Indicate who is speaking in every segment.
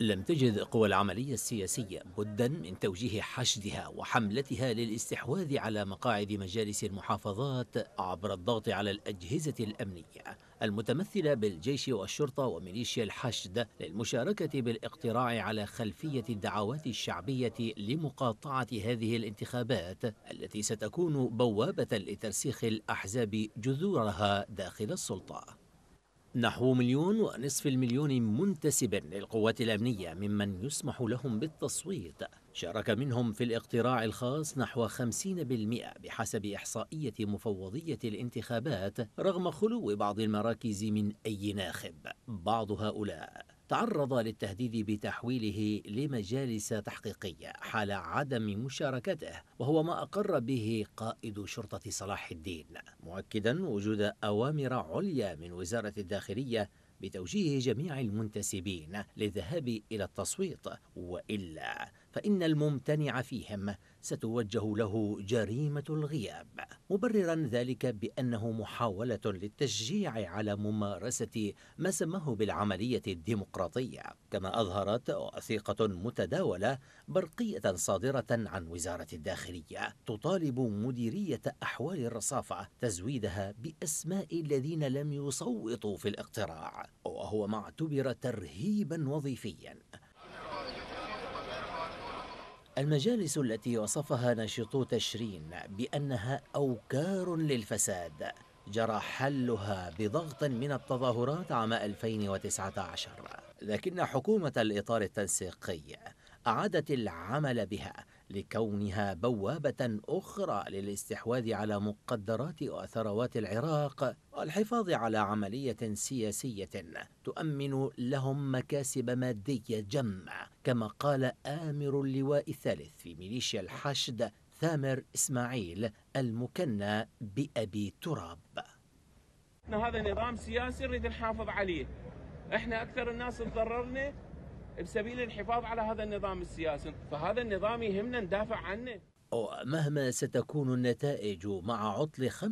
Speaker 1: لم تجد قوى العملية السياسية بدا من توجيه حشدها وحملتها للاستحواذ على مقاعد مجالس المحافظات عبر الضغط على الأجهزة الأمنية المتمثلة بالجيش والشرطة وميليشيا الحشد للمشاركة بالاقتراع على خلفية الدعوات الشعبية لمقاطعة هذه الانتخابات التي ستكون بوابة لترسيخ الأحزاب جذورها داخل السلطة نحو مليون ونصف المليون منتسب للقوات الأمنية ممن يسمح لهم بالتصويت شارك منهم في الاقتراع الخاص نحو 50% بحسب إحصائية مفوضية الانتخابات رغم خلو بعض المراكز من أي ناخب بعض هؤلاء تعرض للتهديد بتحويله لمجالس تحقيقية حال عدم مشاركته وهو ما أقر به قائد شرطة صلاح الدين مؤكدا وجود أوامر عليا من وزارة الداخلية بتوجيه جميع المنتسبين للذهاب إلى التصويت وإلا فإن الممتنع فيهم ستوجه له جريمة الغياب مبررا ذلك بأنه محاولة للتشجيع على ممارسة ما سماه بالعملية الديمقراطية كما أظهرت وثيقة متداولة برقية صادرة عن وزارة الداخلية تطالب مديرية أحوال الرصافة تزويدها بأسماء الذين لم يصوتوا في الاقتراع وهو ما اعتبر ترهيبا وظيفيا المجالس التي وصفها ناشطو تشرين بأنها أوكار للفساد جرى حلها بضغط من التظاهرات عام 2019 لكن حكومة الإطار التنسيقي أعادت العمل بها لكونها بوابة أخرى للاستحواذ على مقدرات وثروات العراق والحفاظ على عملية سياسية تؤمن لهم مكاسب مادية جمع كما قال آمر اللواء الثالث في ميليشيا الحشد ثامر إسماعيل المكنى بأبي تراب هذا نظام سياسي نريد نحافظ عليه احنا اكثر الناس تضررنا بسبيل الحفاظ على هذا النظام السياسي فهذا النظام يهمنا ندافع عنه ومهما ستكون النتائج مع عطل 75%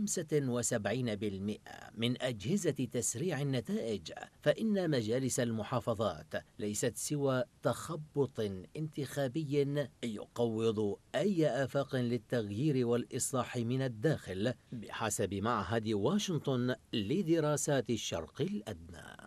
Speaker 1: من أجهزة تسريع النتائج فإن مجالس المحافظات ليست سوى تخبط انتخابي يقوض أي آفاق للتغيير والإصلاح من الداخل بحسب معهد واشنطن لدراسات الشرق الأدنى